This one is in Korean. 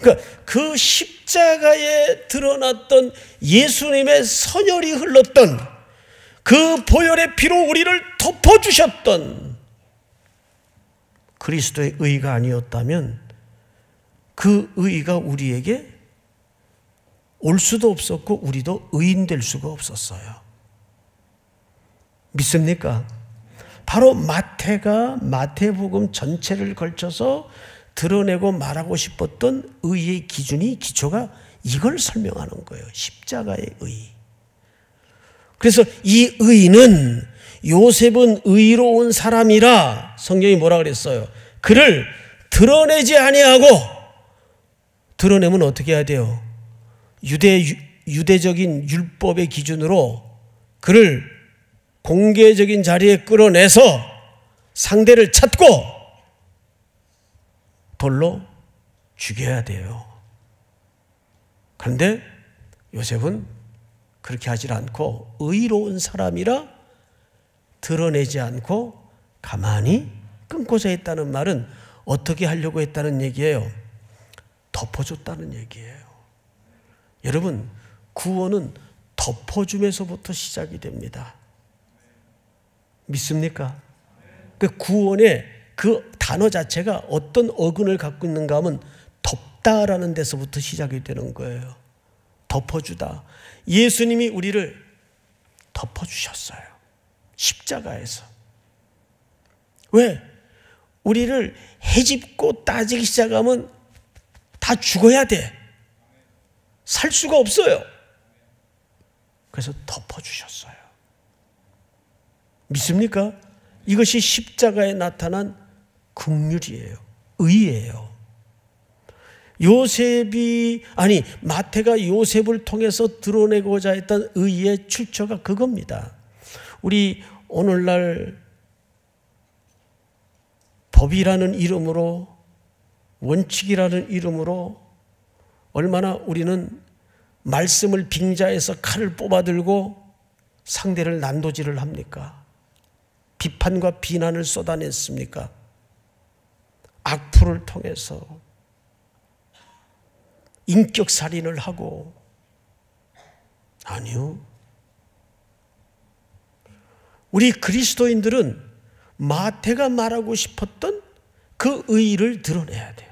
그러니까 그 십자가에 드러났던 예수님의 선혈이 흘렀던 그 보혈의 피로 우리를 덮어주셨던 그리스도의 의가 아니었다면 그 의가 우리에게 올 수도 없었고 우리도 의인 될 수가 없었어요. 믿습니까? 바로 마태가 마태복음 전체를 걸쳐서 드러내고 말하고 싶었던 의의 기준이 기초가 이걸 설명하는 거예요. 십자가의 의. 그래서 이 의는 요셉은 의로운 사람이라 성경이 뭐라 그랬어요? 그를 드러내지 아니하고 드러내면 어떻게 해야 돼요? 유대 유대적인 율법의 기준으로 그를 공개적인 자리에 끌어내서 상대를 찾고 돌로 죽여야 돼요. 그런데 요셉은 그렇게 하질 않고 의로운 사람이라 드러내지 않고 가만히 끊고서 했다는 말은 어떻게 하려고 했다는 얘기예요. 덮어줬다는 얘기예요. 여러분, 구원은 덮어줌에서부터 시작이 됩니다. 믿습니까? 그 구원의 그 단어 자체가 어떤 어근을 갖고 있는가 하면 덥다라는 데서부터 시작이 되는 거예요. 덮어주다. 예수님이 우리를 덮어주셨어요. 십자가에서. 왜? 우리를 해집고 따지기 시작하면 다 죽어야 돼. 살 수가 없어요. 그래서 덮어주셨어요. 믿습니까? 이것이 십자가에 나타난 국률이에요. 의예요. 요셉이 아니 마태가 요셉을 통해서 드러내고자 했던 의의 출처가 그겁니다. 우리 오늘날 법이라는 이름으로 원칙이라는 이름으로 얼마나 우리는 말씀을 빙자해서 칼을 뽑아들고 상대를 난도질을 합니까? 비판과 비난을 쏟아냈습니까? 불을 통해서 인격 살인을 하고 아니요. 우리 그리스도인들은 마태가 말하고 싶었던 그 의의를 드러내야 돼.